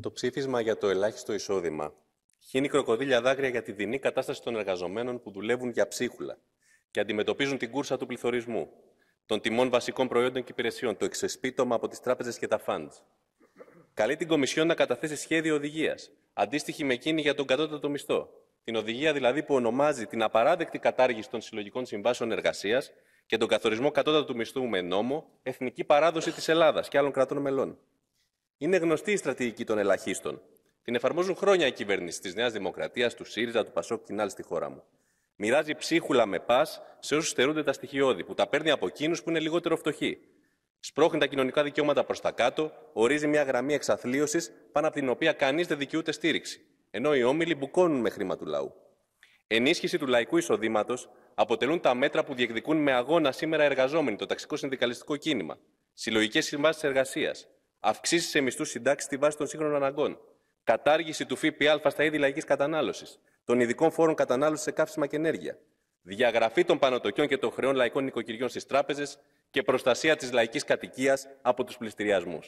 Το ψήφισμα για το ελάχιστο εισόδημα χύνει κροκοδίλια δάκρυα για τη δεινή κατάσταση των εργαζομένων που δουλεύουν για ψίχουλα και αντιμετωπίζουν την κούρσα του πληθωρισμού, των τιμών βασικών προϊόντων και υπηρεσιών, το εξεσπίτωμα από τις τράπεζες και τα φαντ. Καλεί την Κομισιόν να καταθέσει σχέδιο οδηγίας, αντίστοιχη με εκείνη για τον κατώτατο μισθό. Την οδηγία δηλαδή που ονομάζει την απαράδεκτη κατάργηση των συλλογικών συμβάσεων εργασίας και τον καθορισμό κατώτατου μισθού με νόμο, εθνική παράδοση της Ελλάδας και άλλων κρατών μελών. Είναι γνωστή η στρατηγική των ελαχίστων. Την εφαρμόζουν χρόνια οι κυβερνήσεις της Νέας Δημοκρατίας, του ΣΥΡΙΖΑ, του ΠΑΣΟΚ και άλλη στη χώρα μου. Μοιράζει ψίχουλα με πας σε όσους στερούνται τα στοιχειώδη, που τα παίρνει από εκείνους που είναι λιγότερο φτωχοί. Σπρώχνει τα κοινωνικά δικαιώματα προς τα κάτω, ορίζει μια γραμμή εξαθλίωσης πάνω από την οποία κανείς δεν δικαιούται στήριξη, ενώ οι όμιλοι μπουκώνουν με χρήμα του λαού. Ενίσχυση του λαϊκού εισοδήματος αποτελούν τα μέτρα που διεκδικούν με αγώνα σήμερα εργαζόμενοι το ταξικό συνδικαλιστικό κίνημα, συλλογικές συμβάσεις εργασίας, Αυξήσεις σε μισθούς συντάξεις στη βάση των σύγχρονων αναγκών. Κατάργηση του ΦΠΑ στα είδη λαϊκής κατανάλωσης. Των ειδικών φόρων κατανάλωσης σε καύσιμα και ενέργεια. Διαγραφή των πανοτοκιών και των χρεών λαϊκών νοικοκυριών στις τράπεζες και προστασία της λαϊκής κατοικίας από τους πληστηριασμούς.